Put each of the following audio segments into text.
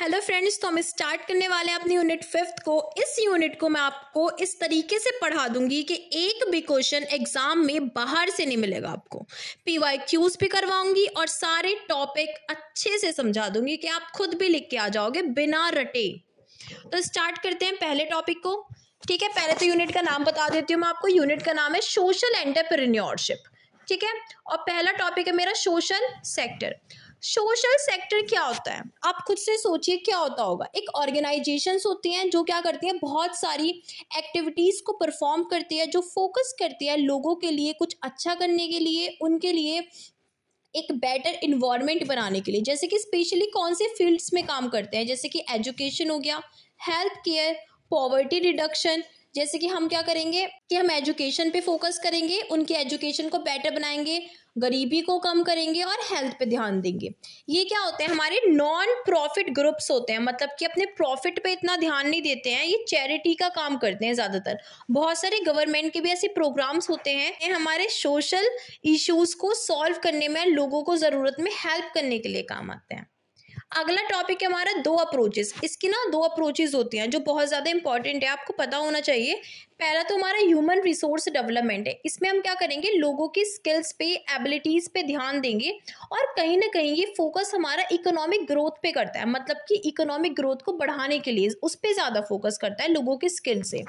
hello friends तो हम start करने वाले हैं अपनी यूनिट फिफ्थ को इस यूनिट को मैं आपको इस तरीके से पढ़ा दूंगी कि एक भी क्वेश्चन एग्जाम में बाहर से नहीं मिलेगा आपको पी वाई क्यूज भी करवाऊंगी और सारे टॉपिक अच्छे से समझा दूंगी कि आप खुद भी लिख के आ जाओगे बिना रटे तो स्टार्ट करते हैं पहले टॉपिक को ठीक है पहले तो यूनिट का नाम बता देती हूँ मैं आपको यूनिट का नाम है सोशल एंटरप्रेन्योरशिप ठीक है और पहला टॉपिक है मेरा सोशल सेक्टर सोशल सेक्टर क्या होता है आप खुद से सोचिए क्या होता होगा एक ऑर्गेनाइजेशन होती हैं जो क्या करती हैं बहुत सारी एक्टिविटीज़ को परफॉर्म करती है जो फोकस करती है लोगों के लिए कुछ अच्छा करने के लिए उनके लिए एक बेटर इन्वायरमेंट बनाने के लिए जैसे कि स्पेशली कौन से फील्ड्स में काम करते हैं जैसे कि एजुकेशन हो गया हेल्थ केयर पॉवर्टी रिडक्शन जैसे कि हम क्या करेंगे कि हम एजुकेशन पे फोकस करेंगे उनकी एजुकेशन को बेटर बनाएंगे गरीबी को कम करेंगे और हेल्थ पे ध्यान देंगे ये क्या होते हैं हमारे नॉन प्रॉफिट ग्रुप्स होते हैं मतलब कि अपने प्रॉफिट पे इतना ध्यान नहीं देते हैं ये चैरिटी का काम करते हैं ज़्यादातर बहुत सारे गवर्नमेंट के भी ऐसे प्रोग्राम्स होते हैं ये हमारे सोशल इशूज़ को सॉल्व करने में लोगों को ज़रूरत में हेल्प करने के लिए काम आते हैं अगला टॉपिक है हमारा दो अप्रोचेस इसकी ना दो अप्रोचेस होती हैं जो बहुत ज़्यादा इंपॉर्टेंट है आपको पता होना चाहिए पहला तो हमारा ह्यूमन रिसोर्स डेवलपमेंट है इसमें हम क्या करेंगे लोगों की स्किल्स पे एबिलिटीज़ पे ध्यान देंगे और कहीं ना कहीं ये फोकस हमारा इकोनॉमिक ग्रोथ पे करता है मतलब कि इकोनॉमिक ग्रोथ को बढ़ाने के लिए उस पर ज़्यादा फोकस करता है लोगों के स्किल से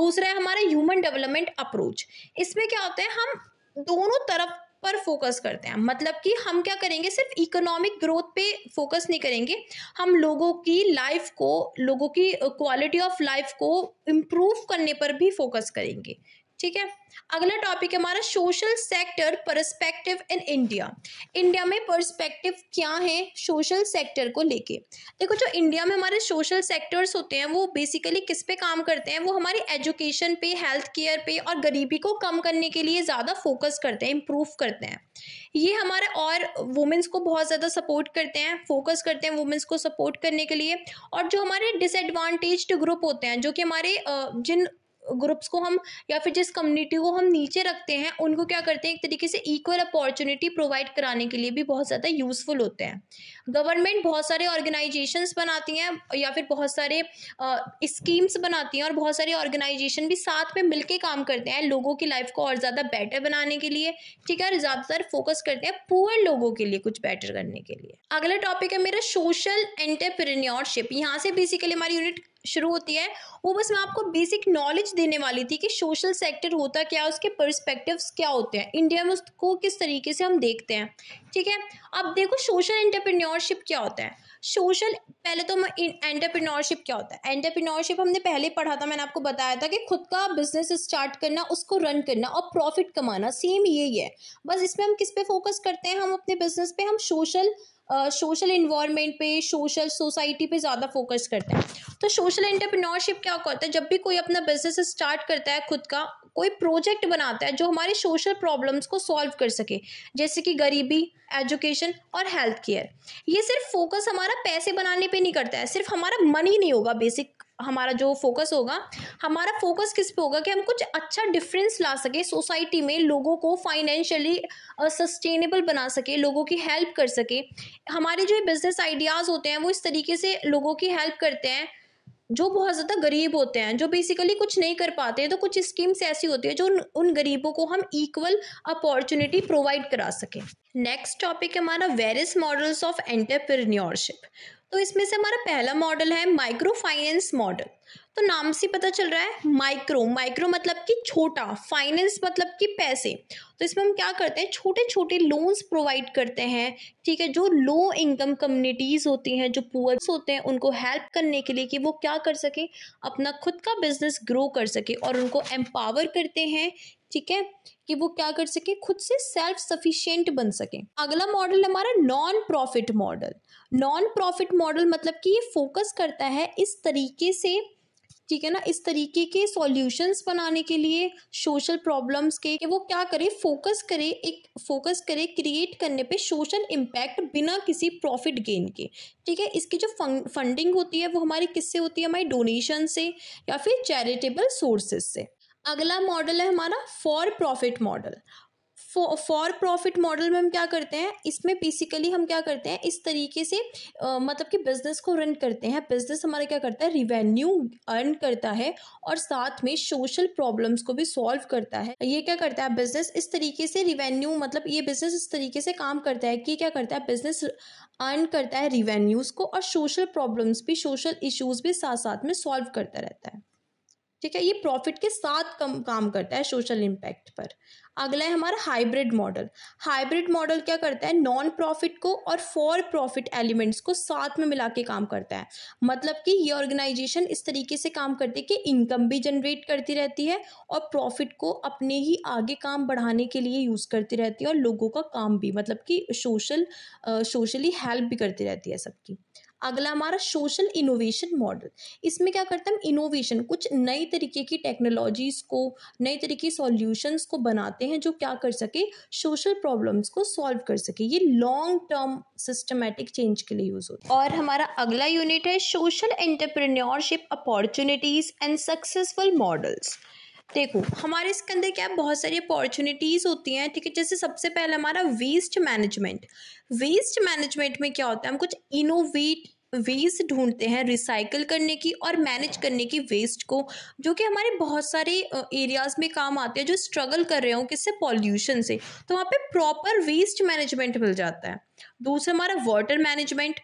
दूसरा है हमारा ह्यूमन डेवलपमेंट अप्रोच इसमें क्या होता है हम दोनों तरफ पर फोकस करते हैं मतलब कि हम क्या करेंगे सिर्फ इकोनॉमिक ग्रोथ पे फोकस नहीं करेंगे हम लोगों की लाइफ को लोगों की क्वालिटी ऑफ लाइफ को इम्प्रूव करने पर भी फोकस करेंगे ठीक है अगला टॉपिक हमारा social sector perspective in India India में परस्पेक्टिव क्या है सोशल सेक्टर को लेके देखो जो इंडिया में हमारे सोशल सेक्टर्स होते हैं वो बेसिकली किस पे काम करते हैं वो हमारी एजुकेशन पे हेल्थ केयर पे और गरीबी को कम करने के लिए ज़्यादा फोकस करते हैं इम्प्रूव करते हैं ये हमारे और वुमेंस को बहुत ज़्यादा सपोर्ट करते हैं फोकस करते हैं वुमेंस को सपोर्ट करने के लिए और जो हमारे डिसएडवांटेज्ड ग्रुप होते हैं जो कि हमारे जिन ग्रुप्स को हम या फिर जिस कम्युनिटी को हम नीचे रखते हैं उनको क्या करते हैं एक तरीके से इक्वल अपॉर्चुनिटी प्रोवाइड कराने के लिए भी बहुत ज़्यादा यूज़फुल होते हैं गवर्नमेंट बहुत सारे ऑर्गेनाइजेशंस बनाती हैं या फिर बहुत सारे स्कीम्स बनाती हैं और बहुत सारे ऑर्गेनाइजेशन भी साथ में मिल काम करते हैं लोगों की लाइफ को और ज़्यादा बेटर बनाने के लिए ठीक है और ज़्यादातर फोकस करते हैं पुअर लोगों के लिए कुछ बेटर करने के लिए अगला टॉपिक है मेरा सोशल एंटरप्रेन्योरशिप यहाँ से बेसिकली हमारी यूनिट शुरू होती है वो बस मैं आपको बेसिक नॉलेज देने वाली थी कि सोशल सेक्टर होता क्या उसके पर्सपेक्टिव्स क्या होते हैं इंडिया में उसको किस तरीके से हम देखते हैं ठीक है अब देखो सोशल एंटरप्रेन्योरशिप क्या होता है सोशल पहले तो एंटरप्रेन्योरशिप क्या होता है एंटरप्रेन्योरशिप हमने पहले पढ़ा था मैंने आपको बताया था कि खुद का बिजनेस स्टार्ट करना उसको रन करना और प्रॉफिट कमाना सेम यही है बस इसमें हम किस पे फोकस करते हैं हम अपने बिजनेस पे हम सोशल सोशल इन्वायरमेंट पे सोशल सोसाइटी पे ज़्यादा फोकस करते हैं तो सोशल इंटरप्रीनोरशिप क्या करता है जब भी कोई अपना बिजनेस स्टार्ट करता है खुद का कोई प्रोजेक्ट बनाता है जो हमारी सोशल प्रॉब्लम्स को सॉल्व कर सके जैसे कि गरीबी एजुकेशन और हेल्थ केयर ये सिर्फ फोकस हमारा पैसे बनाने पे नहीं करता है सिर्फ हमारा मनी नहीं होगा बेसिक हमारा जो फोकस होगा हमारा फोकस किस पे होगा कि हम कुछ अच्छा डिफरेंस ला सके सोसाइटी में लोगों को फाइनेंशियली सस्टेनेबल बना सके लोगों की हेल्प कर सके हमारे जो बिज़नेस आइडियाज़ होते हैं वो इस तरीके से लोगों की हेल्प करते हैं जो बहुत ज़्यादा गरीब होते हैं जो बेसिकली कुछ नहीं कर पाते तो कुछ स्कीम्स ऐसी होती है जो उन, उन गरीबों को हम इक्वल अपॉर्चुनिटी प्रोवाइड करा सकें नेक्स्ट टॉपिक है हमारा वेरियस मॉडल्स ऑफ एंटरप्रेन्योरशिप तो इसमें से हमारा पहला मॉडल है माइक्रो फाइनेंस मॉडल तो नाम से पता चल रहा है माइक्रो माइक्रो मतलब कि छोटा फाइनेंस मतलब कि पैसे तो इसमें हम क्या करते हैं छोटे छोटे लोन्स प्रोवाइड करते हैं ठीक है जो लो इनकम कम्युनिटीज़ होती हैं जो पुअर्स होते हैं उनको हेल्प करने के लिए कि वो क्या कर सके अपना खुद का बिजनेस ग्रो कर सके और उनको एम्पावर करते हैं ठीक है कि वो क्या कर सके खुद से सेल्फ सफिशियंट बन सके अगला मॉडल हमारा non profit model non profit model मतलब कि ये फोकस करता है इस तरीके से ठीक है ना इस तरीके के सॉल्यूशंस बनाने के लिए सोशल प्रॉब्लम्स के कि वो क्या करे फोकस करे एक फोकस करे क्रिएट करने पे सोशल इम्पैक्ट बिना किसी प्रॉफिट गेन के ठीक है इसकी जो फंडिंग होती है वो हमारी किससे होती है हमारी डोनेशन से या फिर चैरिटेबल सोर्सेज से अगला मॉडल है हमारा for profit model for profit model में हम क्या करते हैं इसमें बेसिकली हम क्या करते हैं इस तरीके से आ, मतलब कि बिजनेस को रन करते हैं बिजनेस हमारा क्या करता है रिवेन्यू अर्न करता है और साथ में सोशल प्रॉब्लम्स को भी सॉल्व करता है ये क्या करता है बिजनेस इस तरीके से रिवेन्यू मतलब ये बिजनेस इस तरीके से काम करता है कि क्या करता है बिजनेस अर्न करता है रिवेन्यूज़ को और सोशल प्रॉब्लम्स भी सोशल इशूज़ भी साथ साथ में सॉल्व करता रहता है ठीक है ये प्रॉफिट के साथ कम काम करता है सोशल इम्पैक्ट पर अगला है हमारा हाइब्रिड मॉडल हाइब्रिड मॉडल क्या करता है नॉन प्रॉफिट को और फॉर प्रॉफिट एलिमेंट्स को साथ में मिला के काम करता है मतलब कि ये ऑर्गेनाइजेशन इस तरीके से काम करती है कि इनकम भी जनरेट करती रहती है और प्रॉफिट को अपने ही आगे काम बढ़ाने के लिए यूज़ करती रहती है और लोगों का काम भी मतलब कि सोशल सोशली हेल्प भी करती रहती है सबकी अगला हमारा सोशल इनोवेशन मॉडल इसमें क्या करते हैं हम इनोवेशन कुछ नई तरीके की टेक्नोलॉजीज को नए तरीके सॉल्यूशंस को बनाते हैं जो क्या कर सके सोशल प्रॉब्लम्स को सॉल्व कर सके ये लॉन्ग टर्म सिस्टमेटिक चेंज के लिए यूज होता है और हमारा अगला यूनिट है social entrepreneurship opportunities and successful models देखो हमारे इसके अंदर क्या बहुत सारी अपॉर्चुनिटीज़ होती हैं ठीक है जैसे सबसे पहले हमारा वेस्ट मैनेजमेंट वेस्ट मैनेजमेंट में क्या होता है हम कुछ इनोवेट वेज ढूंढते हैं रिसाइकल करने की और मैनेज करने की वेस्ट को जो कि हमारे बहुत सारे एरियाज़ में काम आते हैं जो स्ट्रगल कर रहे हो किससे पॉल्यूशन से तो वहाँ पे प्रॉपर वेस्ट मैनेजमेंट मिल जाता है दूसरा हमारा वाटर मैनेजमेंट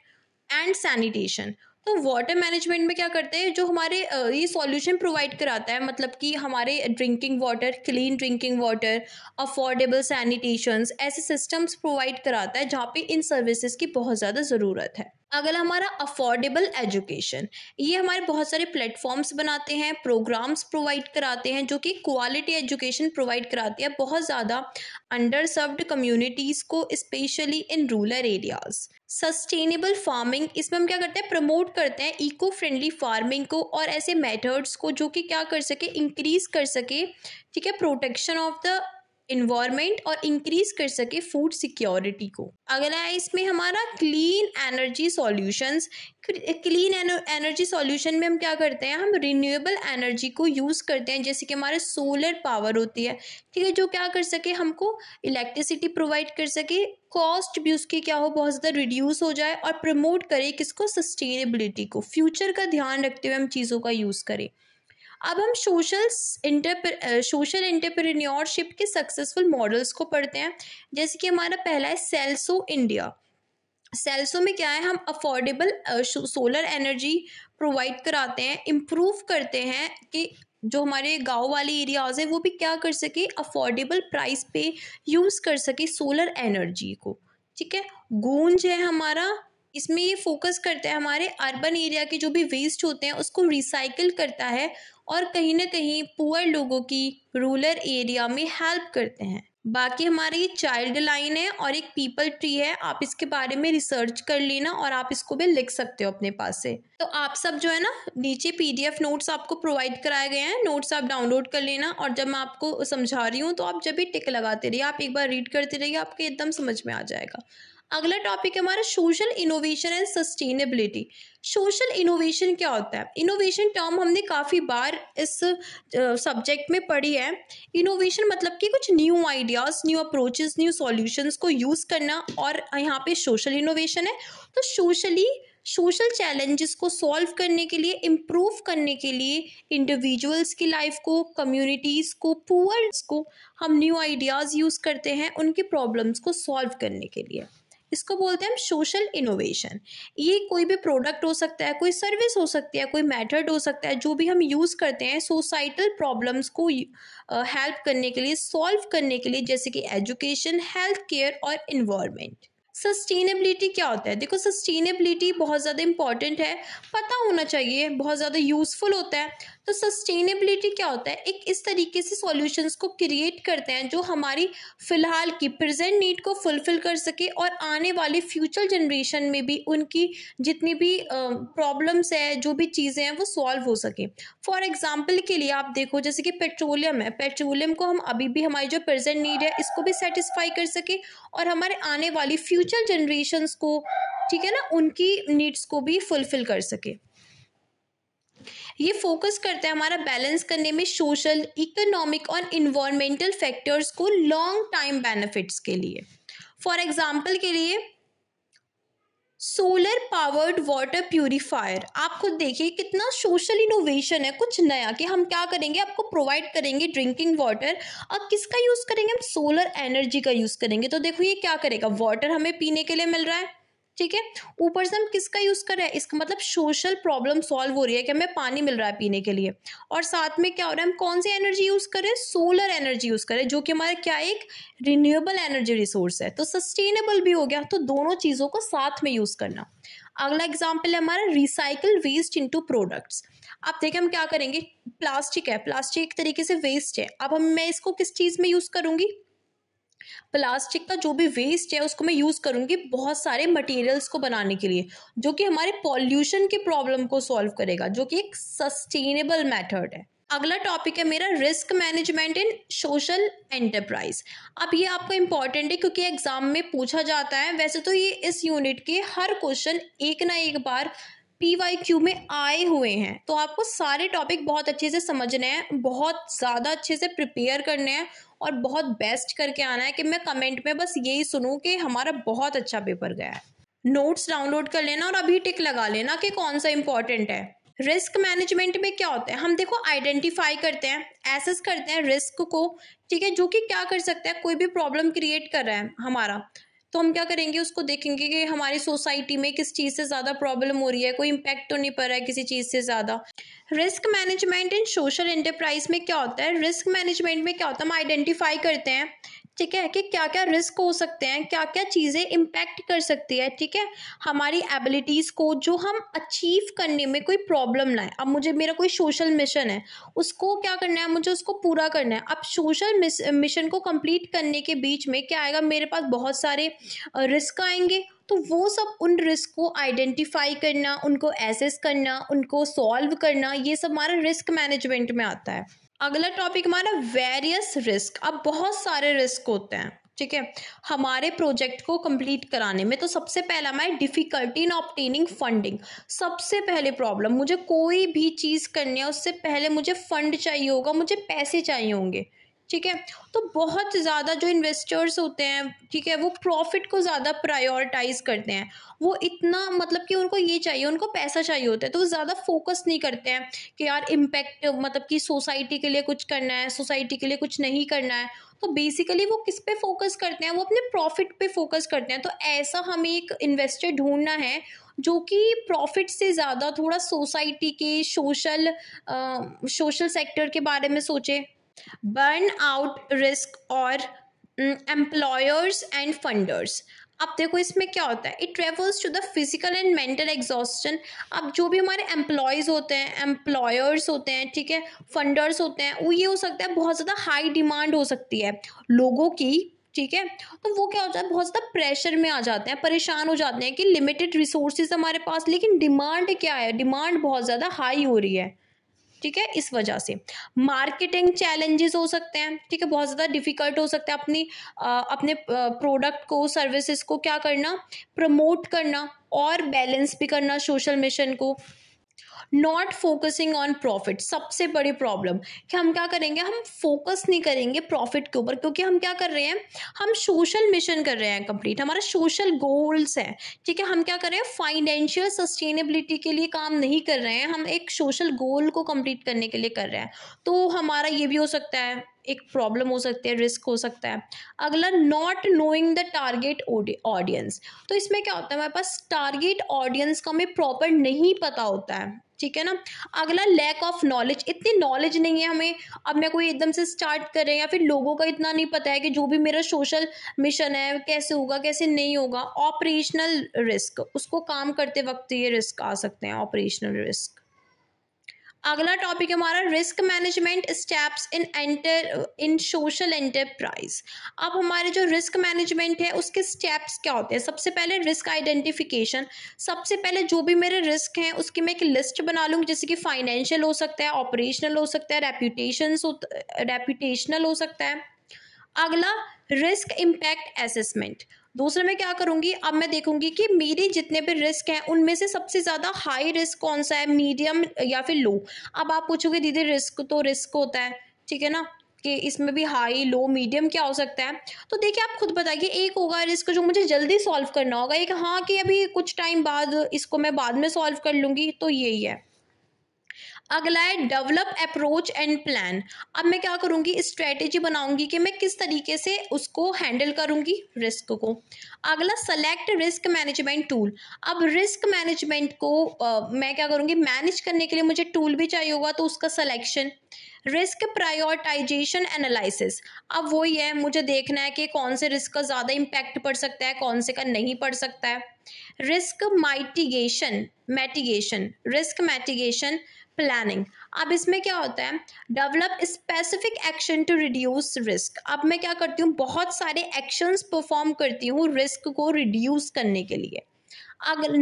एंड सैनिटेशन तो वाटर मैनेजमेंट में क्या करते हैं जो हमारे ये सॉल्यूशन प्रोवाइड कराता है मतलब कि हमारे drinking water clean drinking water affordable sanitation ऐसे सिस्टम्स प्रोवाइड कराता है जहाँ पे इन सर्विसेज की बहुत ज़्यादा ज़रूरत है अगला हमारा अफोर्डेबल एजुकेशन ये हमारे बहुत सारे प्लेटफॉर्म्स बनाते हैं प्रोग्राम्स प्रोवाइड कराते हैं जो कि क्वालिटी एजुकेशन प्रोवाइड कराते हैं बहुत ज़्यादा अंडर सर्व्ड कम्यूनिटीज़ को specially in rural areas sustainable farming इसमें हम क्या करते हैं प्रमोट करते हैं इको फ्रेंडली फार्मिंग को और ऐसे मेथड्स को जो कि क्या कर सके इंक्रीज़ कर सके ठीक है प्रोटेक्शन ऑफ द इन्वायरमेंट और इंक्रीज कर सके फूड सिक्योरिटी को अगला है इसमें हमारा clean energy solutions clean energy solution में हम क्या करते हैं हम रिन्यूएबल एनर्जी को यूज़ करते हैं जैसे कि हमारे सोलर पावर होती है ठीक है जो क्या कर सके हमको इलेक्ट्रिसिटी प्रोवाइड कर सके कॉस्ट भी उसकी क्या हो बहुत ज़्यादा रिड्यूस हो जाए और प्रमोट करे किसको सस्टेनेबिलिटी को फ्यूचर का ध्यान रखते हुए हम चीज़ों का यूज़ करें अब हम सोशल इंटरप्र सोशल इंटरप्रेन्योरशिप के सक्सेसफुल मॉडल्स को पढ़ते हैं जैसे कि हमारा पहला है सेल्सो इंडिया सेल्सो में क्या है हम अफोर्डेबल सोलर एनर्जी प्रोवाइड कराते हैं इम्प्रूव करते हैं कि जो हमारे गांव वाले एरियाज हैं वो भी क्या कर सके अफोर्डेबल प्राइस पे यूज़ कर सके सोलर एनर्जी को ठीक है गूंज है हमारा इसमें ये फोकस करता है हमारे अर्बन एरिया के जो भी वेस्ट होते हैं उसको रिसाइकिल करता है और कहीं ना कहीं पुअर लोगों की रूरल एरिया में हेल्प करते हैं बाकी हमारी चाइल्ड लाइन है और एक पीपल ट्री है आप इसके बारे में रिसर्च कर लेना और आप इसको भी लिख सकते हो अपने पास से तो आप सब जो है ना नीचे पीडीएफ नोट्स आपको प्रोवाइड कराए गए हैं नोट्स आप डाउनलोड कर लेना और जब मैं आपको समझा रही हूँ तो आप जब भी टिक लगाते रहिए आप एक बार रीड करते रहिए आपके एकदम समझ में आ जाएगा अगला टॉपिक है हमारा social innovation and sustainability social innovation क्या होता है इनोवेशन टर्म हमने काफ़ी बार इस सब्जेक्ट में पढ़ी है इनोवेशन मतलब कि कुछ new ideas new approaches new solutions को यूज़ करना और यहाँ पे सोशल इनोवेशन है तो सोशली सोशल चैलेंजेस को सॉल्व करने के लिए इम्प्रूव करने के लिए इंडिविजुअल्स की लाइफ को कम्युनिटीज़ को पुअर्स को हम न्यू आइडियाज़ यूज़ करते हैं उनकी प्रॉब्लम्स को सॉल्व करने के लिए इसको बोलते हैं हम सोशल इनोवेशन ये कोई भी प्रोडक्ट हो सकता है कोई सर्विस हो सकती है कोई मेथड हो सकता है जो भी हम यूज़ करते हैं सोसाइटल प्रॉब्लम्स को हेल्प uh, करने के लिए सॉल्व करने के लिए जैसे कि एजुकेशन हेल्थ केयर और इन्वायरमेंट सस्टेनेबिलिटी क्या होता है देखो सस्टेनेबिलिटी बहुत ज़्यादा इंपॉर्टेंट है पता होना चाहिए बहुत ज़्यादा यूज़फुल होता है तो सस्टेनेबिलिटी क्या होता है एक इस तरीके से सॉल्यूशंस को क्रिएट करते हैं जो हमारी फ़िलहाल की प्रेजेंट नीड को फुलफ़िल कर सके और आने वाली फ्यूचर जनरेशन में भी उनकी जितनी भी प्रॉब्लम्स है जो भी चीज़ें हैं वो सॉल्व हो सके फॉर एग्ज़ाम्पल के लिए आप देखो जैसे कि पेट्रोलियम है पेट्रोलियम को हम अभी भी हमारी जो प्रेजेंट नीड है इसको भी सेटिस्फाई कर सके और हमारे आने वाली फ्यूचर जनरेशन्स को ठीक है ना उनकी नीड्स को भी फुलफ़िल कर सके ये फोकस करता है हमारा बैलेंस करने में सोशल इकोनॉमिक और इन्वामेंटल फैक्टर्स को लॉन्ग टाइम बेनिफिट्स के लिए फॉर एग्जाम्पल के लिए सोलर पावर्ड वाटर प्योरीफायर आप खुद देखिए कितना सोशल इनोवेशन है कुछ नया कि हम क्या करेंगे आपको प्रोवाइड करेंगे ड्रिंकिंग वाटर और किसका यूज़ करेंगे हम सोलर एनर्जी का यूज़ करेंगे तो देखो ये क्या करेगा वाटर हमें पीने के लिए मिल रहा है ठीक है ऊपर से हम किसका यूज़ कर रहे हैं इसका मतलब सोशल प्रॉब्लम सॉल्व हो रही है कि हमें पानी मिल रहा है पीने के लिए और साथ में क्या हो रहा है हम कौन सी एनर्जी यूज़ कर रहे हैं सोलर एनर्जी यूज़ कर रहे हैं जो कि हमारा क्या एक रिन्यूएबल एनर्जी रिसोर्स है तो सस्टेनेबल भी हो गया तो दोनों चीज़ों को साथ में यूज़ करना अगला एग्जाम्पल है हमारा रिसाइकल वेस्ट इंटू प्रोडक्ट्स अब देखें हम क्या करेंगे प्लास्टिक है प्लास्टिक एक तरीके से वेस्ट है अब हम मैं इसको किस चीज़ में यूज़ करूँगी प्लास्टिक का जो भी वेस्ट है उसको मैं यूज़ करूँगी बहुत सारे मटेरियल्स को बनाने के लिए जो कि हमारे पॉल्यूशन के प्रॉब्लम को सॉल्व करेगा जो कि एक सस्टेनेबल मेथड है अगला टॉपिक है मेरा risk management in social enterprise अब ये आपको इम्पॉर्टेंट है क्योंकि एग्जाम में पूछा जाता है वैसे तो ये इस यूनिट के हर क्वेश्चन एक ना एक बार पीवाईक्यू में आए हुए हैं तो आपको सारे टॉपिक बहुत अच्छे से समझने हैं बहुत ज़्यादा अच्छे से प्रिपेयर करने हैं और बहुत बेस्ट करके आना है कि मैं कमेंट में बस यही सुनूं कि हमारा बहुत अच्छा पेपर गया है नोट्स डाउनलोड कर लेना और अभी टिक लगा लेना कि कौन सा इंपॉर्टेंट है रिस्क मैनेजमेंट में क्या होता है हम देखो आइडेंटिफाई करते हैं एसेस करते हैं रिस्क को ठीक है जो कि क्या कर सकते हैं कोई भी प्रॉब्लम क्रिएट कर रहा है हमारा तो हम क्या करेंगे उसको देखेंगे कि हमारी सोसाइटी में किस चीज़ से ज़्यादा प्रॉब्लम हो रही है कोई इम्पैक्ट तो नहीं पड़ रहा है किसी चीज़ से ज़्यादा risk management in social enterprise में क्या होता है रिस्क मैनेजमेंट में क्या होता है हम आइडेंटिफाई करते हैं ठीक है कि क्या क्या रिस्क हो सकते हैं क्या क्या चीज़ें इम्पैक्ट कर सकती है ठीक है हमारी एबिलिटीज़ को जो हम अचीव करने में कोई प्रॉब्लम ना है अब मुझे मेरा कोई सोशल मिशन है उसको क्या करना है मुझे उसको पूरा करना है अब सोशल मिशन को कंप्लीट करने के बीच में क्या आएगा मेरे पास बहुत सारे रिस्क आएंगे तो वो सब उन रिस्क को आइडेंटिफाई करना उनको एसेस करना उनको सॉल्व करना ये सब हमारा रिस्क मैनेजमेंट में आता है अगला टॉपिक हमारा वेरियस रिस्क अब बहुत सारे रिस्क होते हैं ठीक है हमारे प्रोजेक्ट को कंप्लीट कराने में तो सबसे पहला हमारी डिफ़िकल्टी इन ऑप्टेनिंग फंडिंग सबसे पहले प्रॉब्लम मुझे कोई भी चीज़ करनी है उससे पहले मुझे फंड चाहिए होगा मुझे पैसे चाहिए होंगे ठीक है तो बहुत ज़्यादा जो इन्वेस्टर्स होते हैं ठीक है वो प्रॉफिट को ज़्यादा प्रायोरिटाइज करते हैं वो इतना मतलब कि उनको ये चाहिए उनको पैसा चाहिए होता है तो वो ज़्यादा फोकस नहीं करते हैं कि यार इम्पैक्ट मतलब कि सोसाइटी के लिए कुछ करना है सोसाइटी के लिए कुछ नहीं करना है तो बेसिकली वो किस पे फोकस करते हैं वो अपने प्रॉफिट पे फोकस करते हैं तो ऐसा हमें एक इन्वेस्टर ढूंढना है जो कि प्रॉफिट से ज़्यादा थोड़ा सोसाइटी के सोशल सोशल सेक्टर के बारे में सोचे बर्न आउट रिस्क और एम्प्लॉयर्स एंड फंडर्स अब देखो इसमें क्या होता है it travels to the physical and mental exhaustion अब जो भी हमारे एम्प्लॉयज़ होते हैं एम्प्लॉयर्स होते हैं ठीक है फंडर्स होते हैं वो ये हो सकता है बहुत ज़्यादा हाई डिमांड हो सकती है लोगों की ठीक है तो वो क्या होता है बहुत ज़्यादा प्रेशर में आ जाते हैं परेशान हो जाते हैं कि लिमिटेड रिसोर्सेज हमारे पास लेकिन डिमांड क्या है डिमांड बहुत ज़्यादा हाई हो रही है ठीक है इस वजह से मार्केटिंग चैलेंजेस हो सकते हैं ठीक है बहुत ज़्यादा डिफिकल्ट हो सकता है अपनी आ, अपने प्रोडक्ट को सर्विसेज को क्या करना प्रमोट करना और बैलेंस भी करना सोशल मिशन को नॉट फोकसिंग ऑन प्रॉफिट सबसे बड़ी प्रॉब्लम कि हम क्या करेंगे हम फोकस नहीं करेंगे प्रॉफिट के ऊपर क्योंकि हम क्या कर रहे हैं हम सोशल मिशन कर रहे हैं कंप्लीट हमारा सोशल गोल्स है ठीक है हम क्या कर रहे हैं फाइनेंशियल सस्टेनेबिलिटी के लिए काम नहीं कर रहे हैं हम एक सोशल गोल को कंप्लीट करने के लिए कर रहे हैं तो हमारा ये भी हो सकता है एक प्रॉब्लम हो सकती है रिस्क हो सकता है अगला not knowing the target audience तो इसमें क्या होता है हमारे पास टारगेट ऑडियंस का हमें प्रॉपर नहीं पता होता है ठीक है ना अगला लैक ऑफ नॉलेज इतनी नॉलेज नहीं है हमें अब मैं कोई एकदम से स्टार्ट करें या फिर लोगों का इतना नहीं पता है कि जो भी मेरा सोशल मिशन है कैसे होगा कैसे नहीं होगा ऑपरेशनल रिस्क उसको काम करते वक्त ये रिस्क आ सकते हैं ऑपरेशनल रिस्क अगला टॉपिक हमारा risk management steps in enter in social enterprise अब हमारे जो रिस्क मैनेजमेंट है उसके स्टेप्स क्या होते हैं सबसे पहले रिस्क आइडेंटिफिकेशन सबसे पहले जो भी मेरे रिस्क हैं उसकी मैं एक लिस्ट बना लूँगी जैसे कि फाइनेंशियल हो सकता है ऑपरेशनल हो सकता है रेप्यूटेशन रेप्यूटेशनल हो सकता है अगला रिस्क इम्पैक्ट असेसमेंट दूसरे में क्या करूंगी अब मैं देखूंगी कि मेरे जितने भी रिस्क हैं उनमें से सबसे ज़्यादा हाई रिस्क कौन सा है मीडियम या फिर लो अब आप पूछोगे दीदी रिस्क तो रिस्क होता है ठीक है ना कि इसमें भी हाई लो मीडियम क्या हो सकता है तो देखिए आप खुद बताइए एक होगा रिस्क जो मुझे जल्दी सॉल्व करना होगा एक हाँ कि अभी कुछ टाइम बाद इसको मैं बाद में सॉल्व कर लूँगी तो यही है अगला है डेवलप अप्रोच एंड प्लान अब मैं क्या करूँगी स्ट्रेटेजी बनाऊंगी कि मैं किस तरीके से उसको हैंडल करूँगी रिस्क को अगला सेलेक्ट रिस्क मैनेजमेंट टूल अब रिस्क मैनेजमेंट को आ, मैं क्या करूँगी मैनेज करने के लिए मुझे टूल भी चाहिए होगा तो उसका सलेक्शन रिस्क प्रायोरिटाइजेशन एनालिसिस अब वही है मुझे देखना है कि कौन से रिस्क का ज़्यादा इम्पैक्ट पड़ सकता है कौन से का नहीं पड़ सकता है risk mitigation mitigation risk mitigation planning अब इसमें क्या होता है develop specific action to reduce risk अब मैं क्या करती हूँ बहुत सारे एक्शंस परफॉर्म करती हूँ रिस्क को रिड्यूस करने के लिए अगर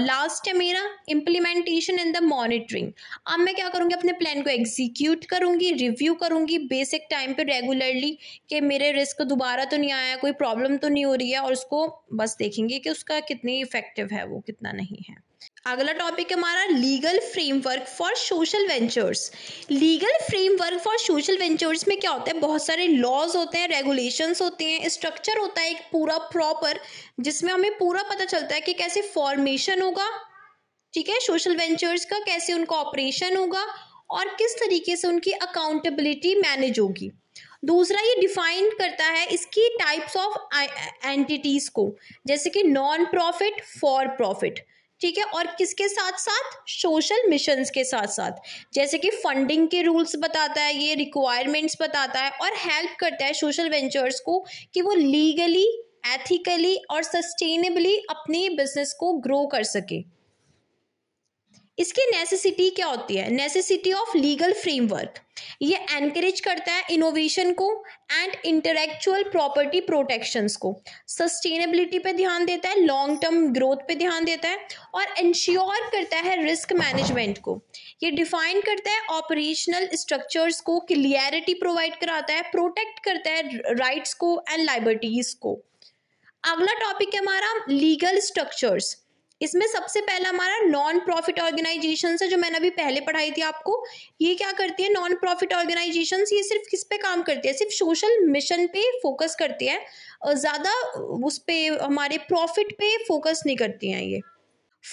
लास्ट है मेरा इम्प्लीमेंटेशन इन द मॉनिटरिंग अब मैं क्या करूँगी अपने प्लान को एग्जीक्यूट करूँगी रिव्यू करूँगी बेसिक टाइम पे रेगुलरली कि मेरे रिस्क दोबारा तो नहीं आया कोई प्रॉब्लम तो नहीं हो रही है और उसको बस देखेंगे कि उसका कितनी इफेक्टिव है वो कितना नहीं है अगला टॉपिक हमारा legal framework for social ventures legal framework for social ventures में क्या होता है बहुत सारे लॉज होते हैं रेगुलेशंस होते हैं स्ट्रक्चर होता है एक पूरा प्रॉपर जिसमें हमें पूरा पता चलता है कि कैसे फॉर्मेशन होगा ठीक है सोशल वेंचर्स का कैसे उनका ऑपरेशन होगा और किस तरीके से उनकी अकाउंटेबिलिटी मैनेज होगी दूसरा ये डिफाइन करता है इसकी टाइप्स ऑफ एंटिटीज़ को जैसे कि नॉन प्रॉफिट फॉर प्रॉफिट ठीक है और किसके साथ साथ सोशल मिशन के साथ साथ जैसे कि फंडिंग के रूल्स बताता है ये रिक्वायरमेंट्स बताता है और हेल्प करता है सोशल वेंचर्स को कि वो लीगली एथिकली और सस्टेनेबली अपने बिजनेस को ग्रो कर सके इसकी नेसेसिटी क्या होती है नेसेसिटी ऑफ लीगल फ्रेमवर्क ये एनकरेज करता है इनोवेशन को एंड इंटेलेक्चुअल प्रॉपर्टी प्रोटेक्शंस को सस्टेनेबिलिटी पे ध्यान देता है लॉन्ग टर्म ग्रोथ पे ध्यान देता है और इंश्योर करता है रिस्क मैनेजमेंट को ये डिफाइन करता है ऑपरेशनल स्ट्रक्चर्स को क्लियरिटी प्रोवाइड कराता है प्रोटेक्ट करता है राइट्स को एंड लाइबर्टीज को अगला टॉपिक है हमारा लीगल स्ट्रक्चर्स इसमें सबसे पहला हमारा नॉन प्रॉफिट ऑर्गेनाइजेशन है जो मैंने अभी पहले पढ़ाई थी आपको ये क्या करती है नॉन प्रॉफिट ऑर्गेनाइजेशन ये सिर्फ किस पे काम करती है सिर्फ सोशल मिशन पे फोकस करती है ज़्यादा उस पर हमारे प्रॉफिट पे फोकस नहीं करती हैं ये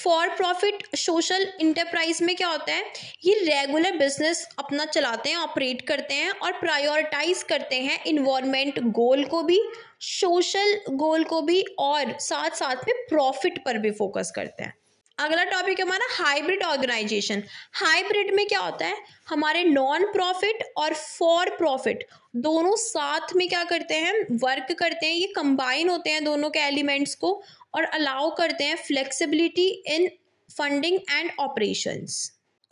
फॉर प्रॉफिट सोशल इंटरप्राइज में क्या होता है ये रेगुलर बिजनेस अपना चलाते हैं ऑपरेट करते हैं और प्रायोरिटाइज करते हैं इन्वायरमेंट गोल को भी सोशल गोल को भी और साथ साथ में प्रॉफिट पर भी फोकस करते हैं अगला टॉपिक हमारा हाइब्रिड ऑर्गेनाइजेशन हाइब्रिड में क्या होता है हमारे नॉन प्रॉफिट और फॉर प्रॉफिट दोनों साथ में क्या करते हैं वर्क करते हैं ये कंबाइन होते हैं दोनों के एलिमेंट्स को और अलाउ करते हैं flexibility in funding and operations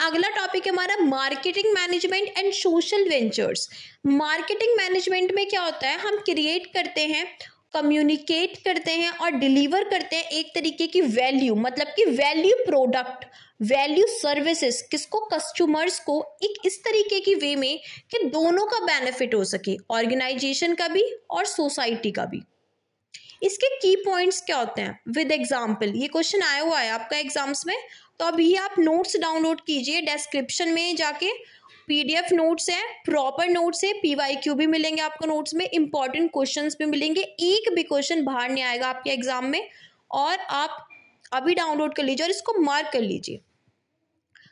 अगला टॉपिक हमारा marketing management and social ventures marketing management में क्या होता है हम क्रिएट करते हैं कम्युनिकेट करते हैं और डिलीवर करते हैं एक तरीके की वैल्यू मतलब कि वैल्यू प्रोडक्ट वैल्यू सर्विसेज किसको कस्टमर्स को एक इस तरीके की वे में कि दोनों का बेनिफिट हो सके ऑर्गेनाइजेशन का भी और सोसाइटी का भी इसके की पॉइंट्स क्या होते हैं विद एग्जाम्पल ये क्वेश्चन आया हुआ है आपका एग्जाम्स में तो अभी आप नोट्स डाउनलोड कीजिए डिस्क्रिप्शन में जाके पीडीएफ नोट्स है प्रॉपर नोट्स है पीवाईक्यू भी मिलेंगे आपको नोट्स में इंपॉर्टेंट क्वेश्चन भी मिलेंगे एक भी क्वेश्चन बाहर नहीं आएगा आपके एग्जाम में और आप अभी डाउनलोड कर लीजिए और इसको मार्क कर लीजिए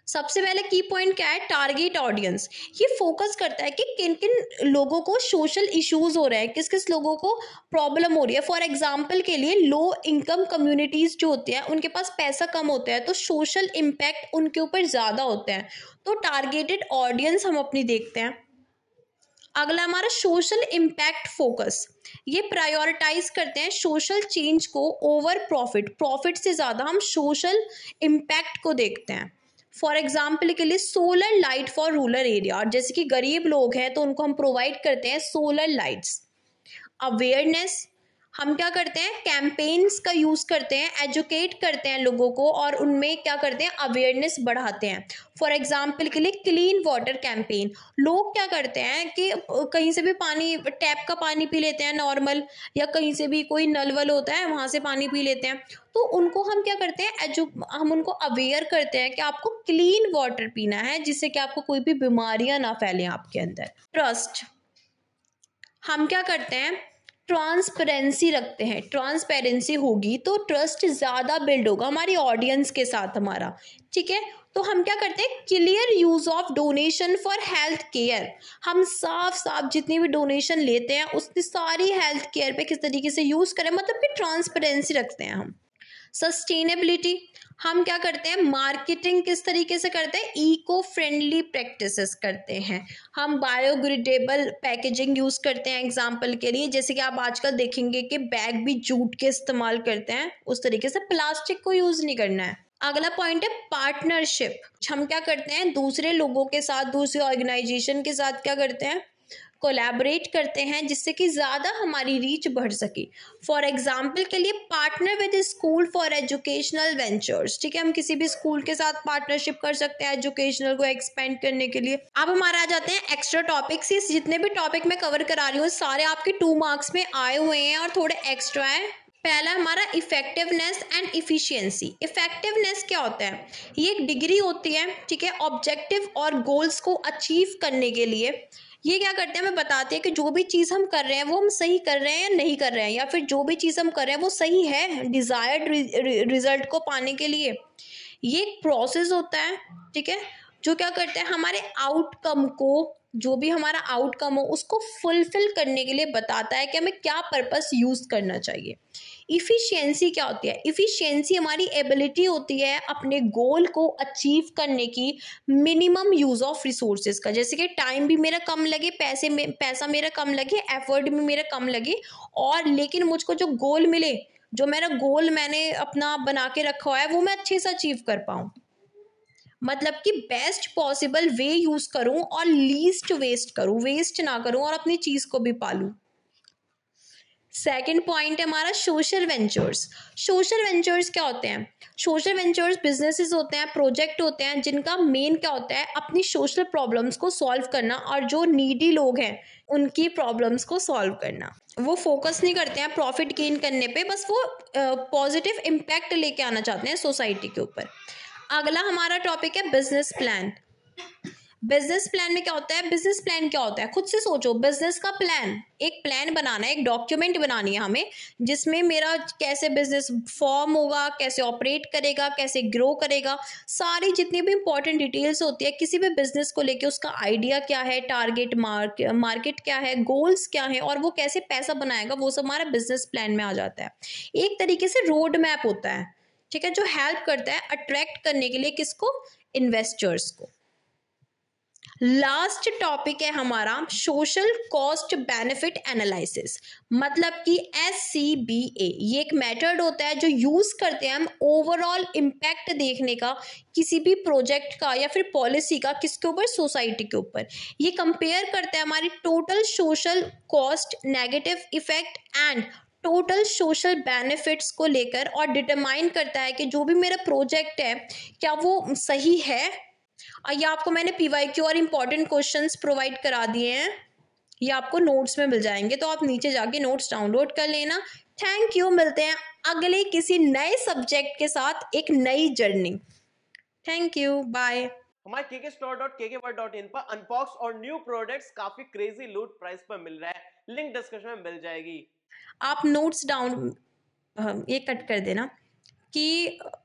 सबसे पहले की पॉइंट क्या है टारगेट ऑडियंस ये फोकस करता है कि किन किन लोगों को सोशल इश्यूज हो रहे हैं किस किस लोगों को प्रॉब्लम हो रही है फॉर एग्जाम्पल के लिए लो इनकम कम्युनिटीज़ जो होती हैं उनके पास पैसा कम होता है तो सोशल इम्पैक्ट उनके ऊपर ज़्यादा होता है तो टारगेटेड ऑडियंस हम अपनी देखते हैं अगला हमारा सोशल इम्पैक्ट फोकस ये प्रायोरिटाइज करते हैं सोशल चेंज को ओवर प्रॉफिट प्रॉफिट से ज़्यादा हम सोशल इम्पैक्ट को देखते हैं फॉर एग्जाम्पल के लिए solar light for rural area और जैसे कि गरीब लोग हैं तो उनको हम प्रोवाइड करते हैं सोलर लाइट्स अवेयरनेस हम क्या करते हैं कैंपेन्स का यूज़ करते हैं एजुकेट करते हैं लोगों को और उनमें क्या करते हैं अवेयरनेस बढ़ाते हैं फॉर एग्जाम्पल के लिए क्लीन वाटर कैंपेन लोग क्या करते हैं कि कहीं से भी पानी टैप का पानी पी लेते हैं नॉर्मल या कहीं से भी कोई नल वल होता है वहाँ से पानी पी लेते हैं तो उनको हम क्या करते हैं एजु हम उनको अवेयर करते हैं कि आपको क्लीन वाटर पीना है जिससे कि आपको कोई भी बीमारियां ना फैलें आपके अंदर ट्रस्ट हम क्या करते हैं ट्रांसपेरेंसी रखते हैं ट्रांसपेरेंसी होगी तो ट्रस्ट ज़्यादा बिल्ड होगा हमारी ऑडियंस के साथ हमारा ठीक है तो हम क्या करते हैं clear use of donation for health care हम साफ साफ जितनी भी डोनेशन लेते हैं उसकी सारी हेल्थ केयर पे किस तरीके से यूज़ करें मतलब कि ट्रांसपेरेंसी रखते हैं हम सस्टेनेबिलिटी हम क्या करते हैं मार्केटिंग किस तरीके से करते हैं इको फ्रेंडली प्रैक्टिसेस करते हैं हम बायोग्रेडेबल पैकेजिंग यूज़ करते हैं एग्जांपल के लिए जैसे कि आप आजकल देखेंगे कि बैग भी जूट के इस्तेमाल करते हैं उस तरीके से प्लास्टिक को यूज़ नहीं करना है अगला पॉइंट है पार्टनरशिप हम क्या करते हैं दूसरे लोगों के साथ दूसरे ऑर्गेनाइजेशन के साथ क्या करते हैं कोलैबोरेट करते हैं जिससे कि ज़्यादा हमारी रीच बढ़ सके फॉर एग्ज़ाम्पल के लिए partner with school for educational ventures ठीक है हम किसी भी स्कूल के साथ पार्टनरशिप कर सकते हैं एजुकेशनल को एक्सपेंड करने के लिए अब हमारे आ जाते हैं एक्स्ट्रा टॉपिक्स इस जितने भी टॉपिक मैं कवर करा रही हूँ सारे आपके टू मार्क्स में आए हुए हैं और थोड़े एक्स्ट्रा हैं पहला हमारा इफेक्टिवनेस एंड इफिशियंसी इफेक्टिवनेस क्या होता है ये एक डिग्री होती है ठीक है ऑब्जेक्टिव और गोल्स को अचीव करने के लिए ये क्या करते हैं हमें बताते हैं कि जो भी चीज़ हम कर रहे हैं वो हम सही कर रहे हैं या नहीं कर रहे हैं या फिर जो भी चीज़ हम कर रहे हैं वो सही है डिज़ायर्ड रिजल्ट को पाने के लिए ये एक प्रोसेस होता है ठीक है जो क्या करते हैं हमारे आउटकम को जो भी हमारा आउटकम हो उसको फुलफिल करने के लिए बताता है कि हमें क्या पर्पस यूज़ करना चाहिए इफ़िशियंसी क्या होती है इफ़िशियंसी हमारी एबिलिटी होती है अपने गोल को अचीव करने की मिनिमम यूज़ ऑफ रिसोर्सेज का जैसे कि टाइम भी मेरा कम लगे पैसे में पैसा मेरा कम लगे एफर्ट भी मेरा कम लगे और लेकिन मुझको जो गोल मिले जो मेरा गोल मैंने अपना बना के रखा हुआ है वो मैं अच्छे से अचीव कर पाऊँ मतलब कि बेस्ट पॉसिबल वे यूज़ करूँ और लीस्ट वेस्ट करूँ वेस्ट ना करूँ और अपनी चीज़ को भी पालूँ सेकेंड पॉइंट है हमारा सोशल वेंचर्स सोशल वेंचर्स क्या होते हैं सोशल वेंचर्स बिजनेसेस होते हैं प्रोजेक्ट होते हैं जिनका मेन क्या होता है अपनी सोशल प्रॉब्लम्स को सॉल्व करना और जो नीडी लोग हैं उनकी प्रॉब्लम्स को सॉल्व करना वो फोकस नहीं करते हैं प्रॉफिट गेन करने पे बस वो पॉजिटिव इम्पैक्ट लेके आना चाहते हैं सोसाइटी के ऊपर अगला हमारा टॉपिक है बिजनेस प्लान बिजनेस प्लान में क्या होता है बिजनेस प्लान क्या होता है खुद से सोचो बिजनेस का प्लान एक प्लान बनाना है एक डॉक्यूमेंट बनानी है हमें जिसमें मेरा कैसे बिजनेस फॉर्म होगा कैसे ऑपरेट करेगा कैसे ग्रो करेगा सारी जितनी भी इंपॉर्टेंट डिटेल्स होती है किसी भी बिजनेस को लेके उसका आइडिया क्या है टारगेट मार्क मार्केट क्या है गोल्स क्या है और वो कैसे पैसा बनाएगा वो सब हमारा बिजनेस प्लान में आ जाता है एक तरीके से रोड मैप होता है ठीक है जो हेल्प करता है अट्रैक्ट करने के लिए किसको इन्वेस्टर्स को लास्ट टॉपिक है हमारा सोशल कॉस्ट बेनिफिट एनालिसिस मतलब कि एस सी बी ए ये एक मेथड होता है जो यूज़ करते हैं हम ओवरऑल इम्पैक्ट देखने का किसी भी प्रोजेक्ट का या फिर पॉलिसी का किसके ऊपर सोसाइटी के ऊपर ये कंपेयर करते हैं हमारी total social cost negative effect and total social benefits को लेकर और डिटरमाइन करता है कि जो भी मेरा प्रोजेक्ट है क्या वो सही है ये आपको मैंने पीवाईक्यू और इम्पॉर्टेंट क्वेश्चन प्रोवाइड करा दिए हैं ये आपको नोट्स में मिल जाएंगे तो आप नीचे जाके नोट्स डाउनलोड कर लेना थैंक यू मिलते हैं अगले किसी नए सब्जेक्ट के साथ एक नई जर्नी थैंक यू बाय हमारे के के स्टोर डॉट के के वर्ड डॉट इन पर अनबॉक्स और न्यू प्रोडक्ट्स काफी क्रेजी लूट प्राइस पर मिल रहा है लिंक डिस्क्रिप्शन में मिल जाएगी आप नोट्स डाउन ये कट कर देना कि